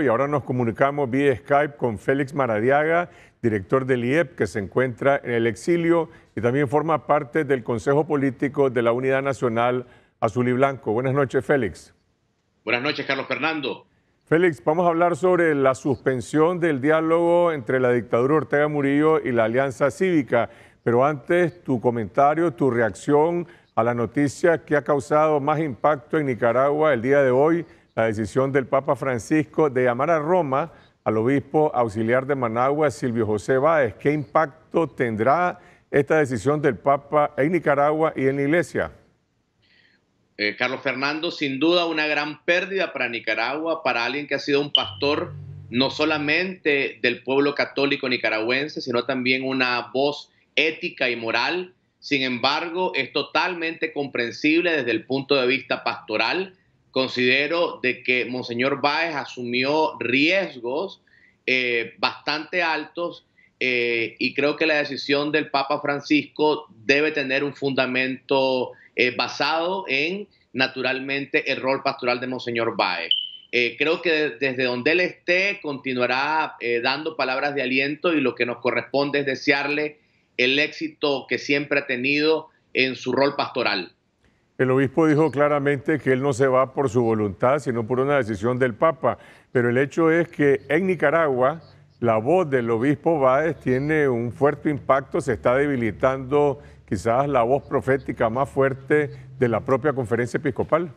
Y ahora nos comunicamos vía Skype con Félix Maradiaga, director del IEP, que se encuentra en el exilio y también forma parte del Consejo Político de la Unidad Nacional Azul y Blanco. Buenas noches, Félix. Buenas noches, Carlos Fernando. Félix, vamos a hablar sobre la suspensión del diálogo entre la dictadura Ortega Murillo y la Alianza Cívica, pero antes tu comentario, tu reacción a la noticia que ha causado más impacto en Nicaragua el día de hoy, la decisión del Papa Francisco de llamar a Roma al obispo auxiliar de Managua, Silvio José Báez. ¿Qué impacto tendrá esta decisión del Papa en Nicaragua y en la Iglesia? Eh, Carlos Fernando, sin duda una gran pérdida para Nicaragua, para alguien que ha sido un pastor no solamente del pueblo católico nicaragüense, sino también una voz ética y moral. Sin embargo, es totalmente comprensible desde el punto de vista pastoral Considero de que Monseñor Báez asumió riesgos eh, bastante altos eh, y creo que la decisión del Papa Francisco debe tener un fundamento eh, basado en, naturalmente, el rol pastoral de Monseñor Báez. creo que desde donde él esté continuará dando palabras de aliento y lo que nos corresponde es desearle el éxito que siempre ha tenido en su rol pastoral. El obispo dijo claramente que él no se va por su voluntad, sino por una decisión del Papa. Pero el hecho es que en Nicaragua la voz del obispo Báez tiene un fuerte impacto, se está debilitando quizás la voz profética más fuerte de la propia conferencia episcopal.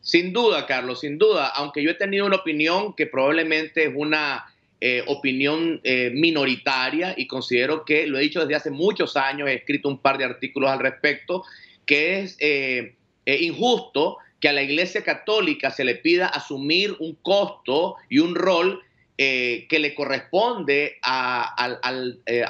Sin duda, Carlos, sin duda, aunque yo he tenido una opinión que probablemente es una eh, opinión eh, minoritaria y considero que lo he dicho desde hace muchos años, he escrito un par de artículos al respecto que es eh, eh, injusto que a la Iglesia Católica se le pida asumir un costo y un rol eh, que le corresponde a,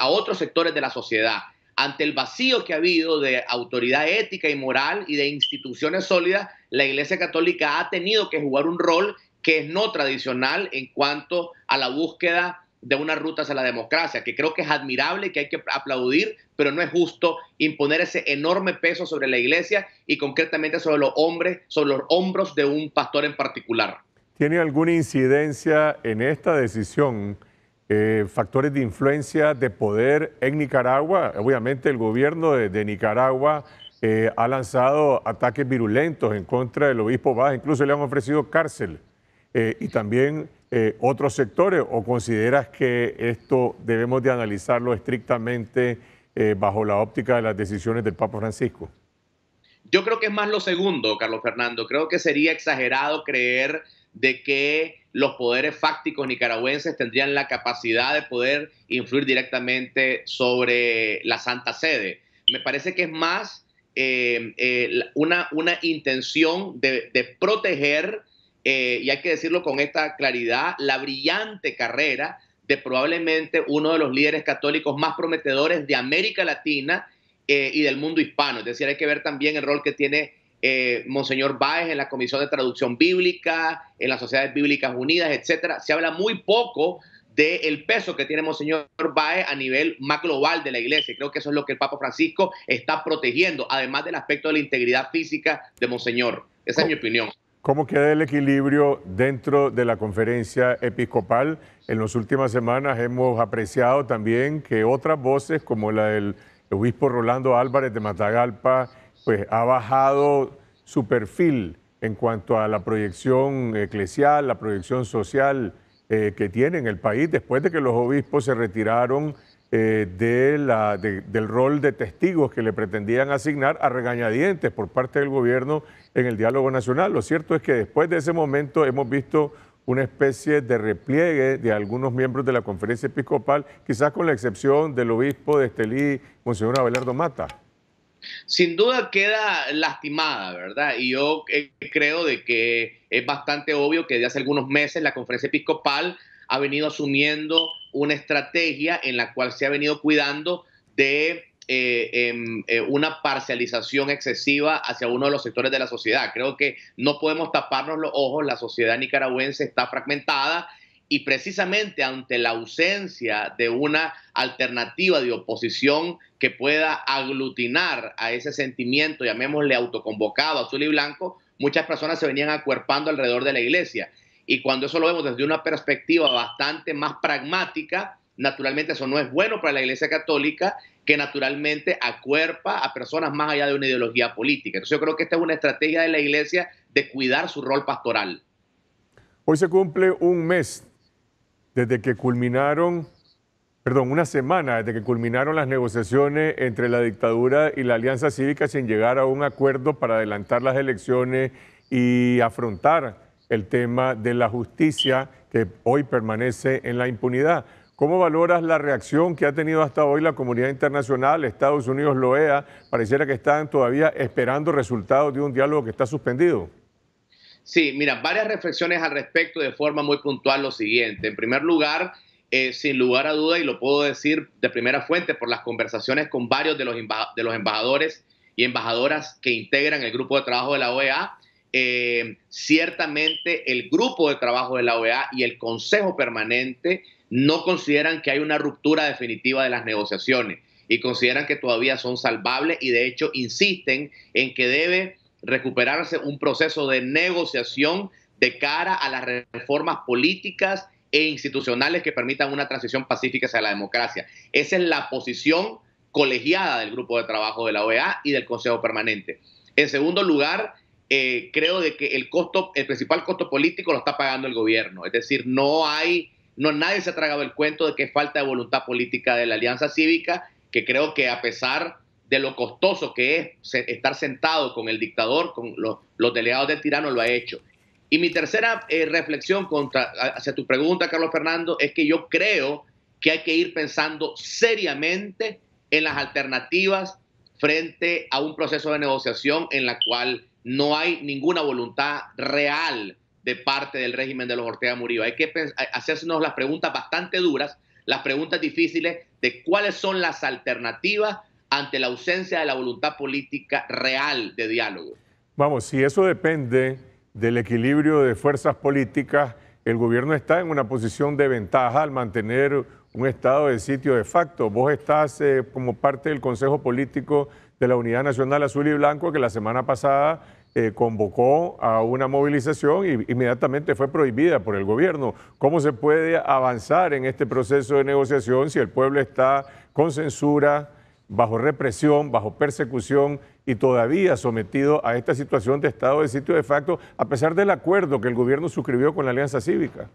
otros sectores de la sociedad. Ante el vacío que ha habido de autoridad ética y moral y de instituciones sólidas, la Iglesia Católica ha tenido que jugar un rol que es no tradicional en cuanto a la búsqueda de una ruta hacia la democracia, que creo que es admirable, que hay que aplaudir, pero no es justo imponer ese enorme peso sobre la iglesia y concretamente sobre los hombres, sobre los hombros de un pastor en particular. ¿Tiene alguna incidencia en esta decisión eh, factores de influencia de poder en Nicaragua? Obviamente el gobierno de, Nicaragua eh, ha lanzado ataques virulentos en contra del obispo Baja, incluso le han ofrecido cárcel. Eh, y también eh, otros sectores o consideras que esto debemos de analizarlo estrictamente eh, bajo la óptica de las decisiones del Papa Francisco? Yo creo que es más lo segundo, Carlos Fernando. Creo que sería exagerado creer de que los poderes fácticos nicaragüenses tendrían la capacidad de poder influir directamente sobre la Santa Sede. Me parece que es más una, una intención de proteger eh, y hay que decirlo con esta claridad, la brillante carrera de probablemente uno de los líderes católicos más prometedores de América Latina eh, y del mundo hispano. Es decir, hay que ver también el rol que tiene eh, Monseñor Báez en la Comisión de Traducción Bíblica, en las Sociedades Bíblicas Unidas, etcétera. Se habla muy poco del peso que tiene Monseñor Baez a nivel más global de la iglesia. Creo que eso es lo que el Papa Francisco está protegiendo, además del aspecto de la integridad física de Monseñor. Esa es mi opinión. ¿Cómo queda el equilibrio dentro de la conferencia episcopal? En las últimas semanas hemos apreciado también que otras voces, como la del obispo Rolando Álvarez de Matagalpa, pues ha bajado su perfil en cuanto a la proyección eclesial, la proyección social eh, que tiene en el país después de que los obispos se retiraron eh, del rol de testigos que le pretendían asignar a regañadientes por parte del gobierno en el diálogo nacional. Lo cierto es que después de ese momento hemos visto una especie de repliegue de algunos miembros de la conferencia episcopal, quizás con la excepción del obispo de Estelí, Monseñor Abelardo Mata. Sin duda queda lastimada, ¿verdad? Y yo eh, creo de que es bastante obvio que desde hace algunos meses la conferencia episcopal ha venido asumiendo una estrategia en la cual se ha venido cuidando de eh, em, eh, una parcialización excesiva hacia uno de los sectores de la sociedad. Creo que no podemos taparnos los ojos, la sociedad nicaragüense está fragmentada y precisamente ante la ausencia de una alternativa de oposición que pueda aglutinar a ese sentimiento, llamémosle autoconvocado, azul y blanco, muchas personas se venían acuerpando alrededor de la iglesia. Y cuando eso lo vemos desde una perspectiva bastante más pragmática, Naturalmente eso no es bueno para la Iglesia Católica, que naturalmente acuerpa a personas más allá de una ideología política. Entonces yo creo que esta es una estrategia de la Iglesia de cuidar su rol pastoral. Hoy se cumple un mes desde que culminaron, perdón, una semana desde que culminaron las negociaciones entre la dictadura y la Alianza Cívica sin llegar a un acuerdo para adelantar las elecciones y afrontar el tema de la justicia que hoy permanece en la impunidad. ¿Cómo valoras la reacción que ha tenido hasta hoy la comunidad internacional, Estados Unidos, la OEA? Pareciera que están todavía esperando resultados de un diálogo que está suspendido. Sí, mira, varias reflexiones al respecto de forma muy puntual lo siguiente. En primer lugar, eh, sin lugar a duda, y lo puedo decir de primera fuente por las conversaciones con varios de los, de los embajadores y embajadoras que integran el grupo de trabajo de la OEA, eh, ciertamente el grupo de trabajo de la OEA y el Consejo Permanente no consideran que hay una ruptura definitiva de las negociaciones y consideran que todavía son salvables y de hecho insisten en que debe recuperarse un proceso de negociación de cara a las reformas políticas e institucionales que permitan una transición pacífica hacia la democracia. Esa es la posición colegiada del grupo de trabajo de la OEA y del Consejo Permanente. En segundo lugar, eh, creo de que el costo, el principal costo político lo está pagando el gobierno. Es decir, no hay no, nadie se ha tragado el cuento de que falta de voluntad política de la Alianza Cívica, que creo que a pesar de lo costoso que es estar sentado con el dictador, con los, delegados de tirano, lo ha hecho. Y mi tercera eh, reflexión contra, hacia tu pregunta, Carlos Fernando, es que yo creo que hay que ir pensando seriamente en las alternativas frente a un proceso de negociación en la cual no hay ninguna voluntad real de parte del régimen de los Ortega Murillo. Hay que hacernos las preguntas bastante duras, las preguntas difíciles de cuáles son las alternativas ante la ausencia de la voluntad política real de diálogo. Vamos, si eso depende del equilibrio de fuerzas políticas, el gobierno está en una posición de ventaja al mantener un estado de sitio de facto. Vos estás eh, como parte del Consejo Político de la Unidad Nacional Azul y Blanco, que la semana pasada eh, convocó a una movilización y inmediatamente fue prohibida por el gobierno. ¿Cómo se puede avanzar en este proceso de negociación si el pueblo está con censura, bajo represión, bajo persecución y todavía sometido a esta situación de estado de sitio de facto, a pesar del acuerdo que el gobierno suscribió con la Alianza Cívica?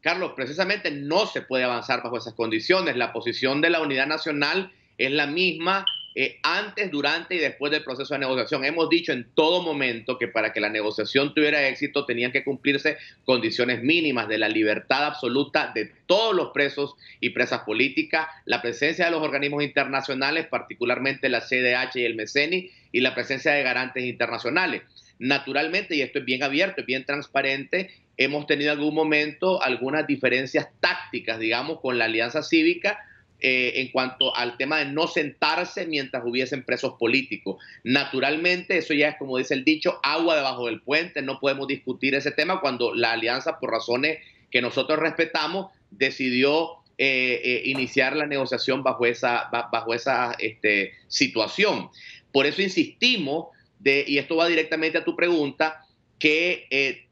Carlos, precisamente no se puede avanzar bajo esas condiciones. La posición de la Unidad Nacional es la misma eh, antes, durante y después del proceso de negociación. Hemos dicho en todo momento que para que la negociación tuviera éxito tenían que cumplirse condiciones mínimas de la libertad absoluta de todos los presos y presas políticas, la presencia de los organismos internacionales, particularmente la CDH y el MECENI, y la presencia de garantes internacionales. Naturalmente, y esto es bien abierto, es bien transparente, hemos tenido algún momento algunas diferencias tácticas, digamos, con la Alianza Cívica, eh, en cuanto al tema de no sentarse mientras hubiesen presos políticos. Naturalmente, eso ya es como dice el dicho, agua debajo del puente, no podemos discutir ese tema cuando la alianza, por razones que nosotros respetamos, decidió eh, eh, iniciar la negociación bajo esa, bajo esa este, situación. Por eso insistimos, de, y esto va directamente a tu pregunta, que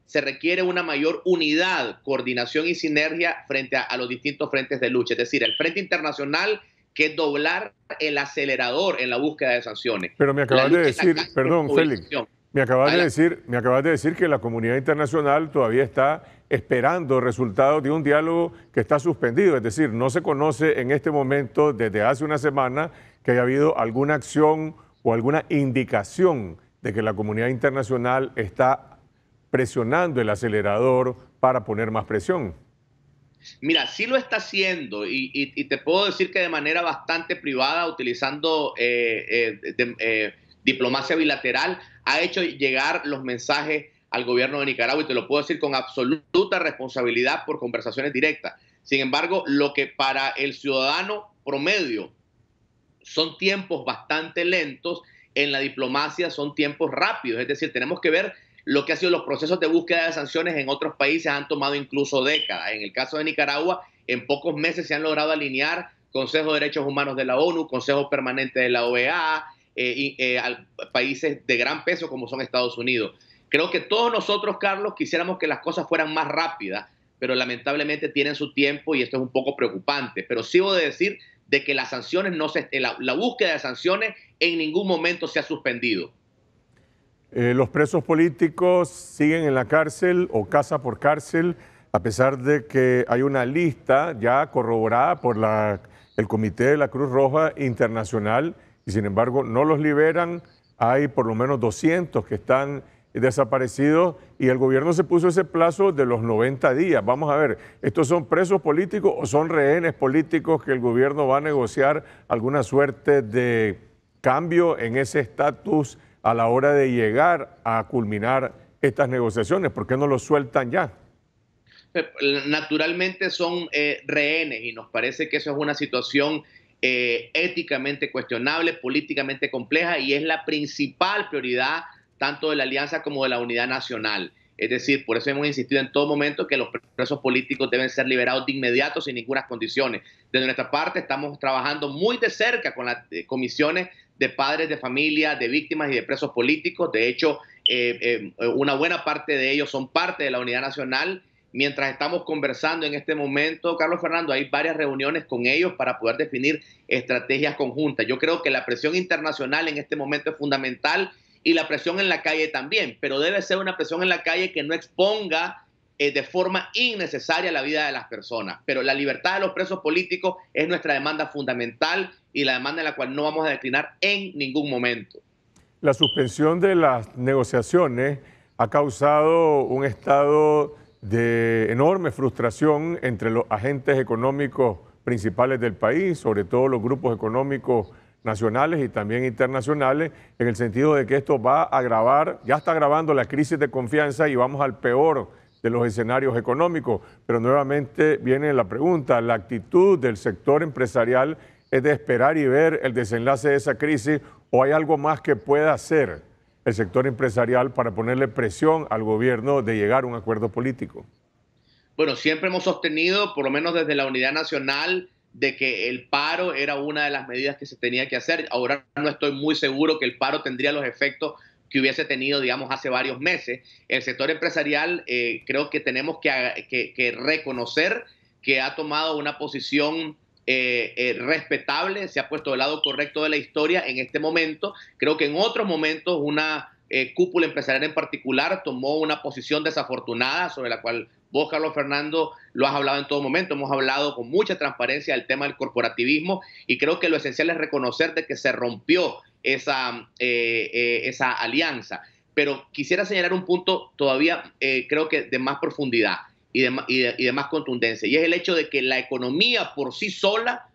se requiere una mayor unidad, coordinación y sinergia frente a, los distintos frentes de lucha. Es decir, el Frente Internacional que doblar el acelerador en la búsqueda de sanciones. Pero me acabas de decir, perdón, Félix, me acabas, de decir, me acabas de decir que la comunidad internacional todavía está esperando resultados de un diálogo que está suspendido, es decir, no se conoce en este momento, desde hace una semana, que haya habido alguna acción o alguna indicación de que la comunidad internacional está presionando el acelerador para poner más presión? Mira, sí lo está haciendo y, te puedo decir que de manera bastante privada, utilizando eh, eh, eh, diplomacia bilateral, ha hecho llegar los mensajes al gobierno de Nicaragua y te lo puedo decir con absoluta responsabilidad por conversaciones directas. Sin embargo, lo que para el ciudadano promedio son tiempos bastante lentos, en la diplomacia son tiempos rápidos, es decir, tenemos que ver lo que ha sido los procesos de búsqueda de sanciones en otros países han tomado incluso décadas. En el caso de Nicaragua, en pocos meses se han logrado alinear Consejo de Derechos Humanos de la ONU, Consejo Permanente de la OEA, eh, y, eh, países de gran peso como son Estados Unidos. Creo que todos nosotros, Carlos, quisiéramos que las cosas fueran más rápidas, pero lamentablemente tienen su tiempo y esto es un poco preocupante. Pero sigo de decir de que las sanciones no se, la búsqueda de sanciones en ningún momento se ha suspendido eh, los presos políticos siguen en la cárcel o casa por cárcel, a pesar de que hay una lista ya corroborada por el Comité de la Cruz Roja Internacional y sin embargo no los liberan. Hay por lo menos 200 que están desaparecidos y el gobierno se puso ese plazo de los 90 días. Vamos a ver, ¿estos son presos políticos o son rehenes políticos que el gobierno va a negociar alguna suerte de cambio en ese estatus a la hora de llegar a culminar estas negociaciones? ¿Por qué no lo sueltan ya? Eh, naturalmente son eh, rehenes y nos parece que eso es una situación eh, éticamente cuestionable, políticamente compleja y es la principal prioridad tanto de la alianza como de la unidad nacional. Es decir, por eso hemos insistido en todo momento que los presos políticos deben ser liberados de inmediato sin ninguna condición. De nuestra parte estamos trabajando muy de cerca con las comisiones de padres de familia, de víctimas y de presos políticos. De hecho, eh, eh, una buena parte de ellos son parte de la Unidad Nacional. Mientras estamos conversando en este momento, Carlos Fernando, hay varias reuniones con ellos para poder definir estrategias conjuntas. Yo creo que la presión internacional en este momento es fundamental y la presión en la calle también, pero debe ser una presión en la calle que no exponga eh, de forma innecesaria la vida de las personas. Pero la libertad de los presos políticos es nuestra demanda fundamental y la demanda en la cual no vamos a declinar en ningún momento. La suspensión de las negociaciones ha causado un estado de enorme frustración entre los agentes económicos principales del país, sobre todo los grupos económicos nacionales y también internacionales, en el sentido de que esto va a agravar, ya está agravando la crisis de confianza y vamos al peor de los escenarios económicos. Pero nuevamente viene la pregunta, la actitud del sector empresarial es de esperar y ver el desenlace de esa crisis o hay algo más que pueda hacer el sector empresarial para ponerle presión al gobierno de llegar a un acuerdo político. Bueno, siempre hemos sostenido, por lo menos desde la Unidad Nacional, de que el paro era una de las medidas que se tenía que hacer. Ahora no estoy muy seguro que el paro tendría los efectos que hubiese tenido, digamos, hace varios meses. El sector empresarial eh, creo que tenemos que, reconocer que ha tomado una posición eh, eh, respetable, se ha puesto del lado correcto de la historia en este momento. Creo que en otros momentos una eh, cúpula empresarial en particular tomó una posición desafortunada sobre la cual vos, Carlos Fernando, lo has hablado en todo momento. Hemos hablado con mucha transparencia del tema del corporativismo y creo que lo esencial es reconocer de que se rompió esa, eh, eh, esa alianza. Pero quisiera señalar un punto todavía, creo que de más profundidad y de, y de más contundencia, y es el hecho de que la economía por sí sola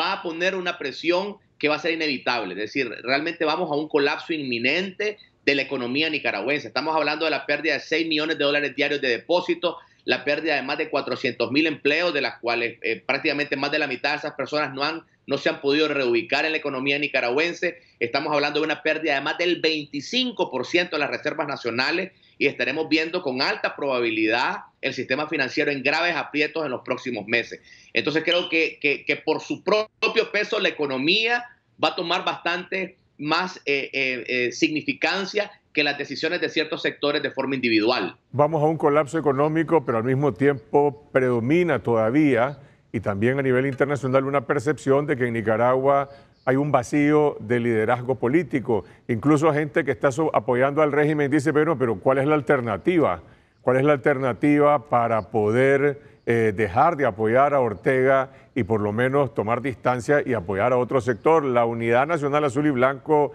va a poner una presión que va a ser inevitable. Es decir, realmente vamos a un colapso inminente de la economía nicaragüense. Estamos hablando de la pérdida de 6 millones de dólares diarios de depósitos, la pérdida de más de 400 mil empleos, de las cuales eh, prácticamente más de la mitad de esas personas no, han, no se han podido reubicar en la economía nicaragüense. Estamos hablando de una pérdida de más del 25% de las reservas nacionales y estaremos viendo con alta probabilidad el sistema financiero en graves aprietos en los próximos meses. Entonces creo que, que por su propio peso la economía va a tomar bastante más eh, eh, eh, significancia que las decisiones de ciertos sectores de forma individual. Vamos a un colapso económico, pero al mismo tiempo predomina todavía y también a nivel internacional una percepción de que en Nicaragua hay un vacío de liderazgo político. Incluso gente que está apoyando al régimen dice, bueno, pero ¿cuál es la alternativa? ¿Cuál es la alternativa para poder eh, dejar de apoyar a Ortega y por lo menos tomar distancia y apoyar a otro sector. La Unidad Nacional Azul y Blanco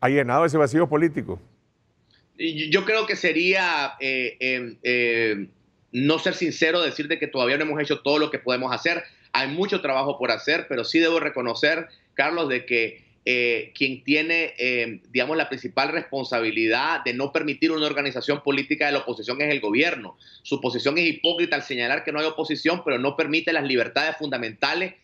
ha llenado ese vacío político. Yo creo que sería eh, em, em, no ser sincero decirte que todavía no hemos hecho todo lo que podemos hacer. Hay mucho trabajo por hacer, pero sí debo reconocer, Carlos, de que eh, quien tiene, eh, digamos, la principal responsabilidad de no permitir una organización política de la oposición es el gobierno. Su posición es hipócrita al señalar que no hay oposición, pero no permite las libertades fundamentales.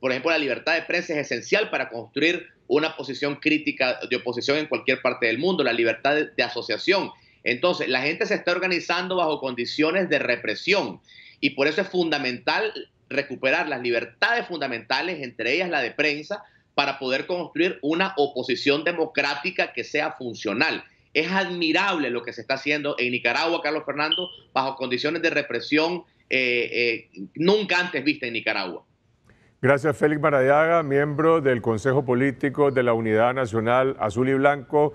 Por ejemplo, la libertad de prensa es esencial para construir una posición crítica de oposición en cualquier parte del mundo, la libertad de asociación. Entonces, la gente se está organizando bajo condiciones de represión y por eso es fundamental recuperar las libertades fundamentales, entre ellas la de prensa, para poder construir una oposición democrática que sea funcional. Es admirable lo que se está haciendo en Nicaragua, Carlos Fernando, bajo condiciones de represión eh, eh, nunca antes vista en Nicaragua. Gracias, Félix Maradiaga, miembro del Consejo Político de la Unidad Nacional Azul y Blanco.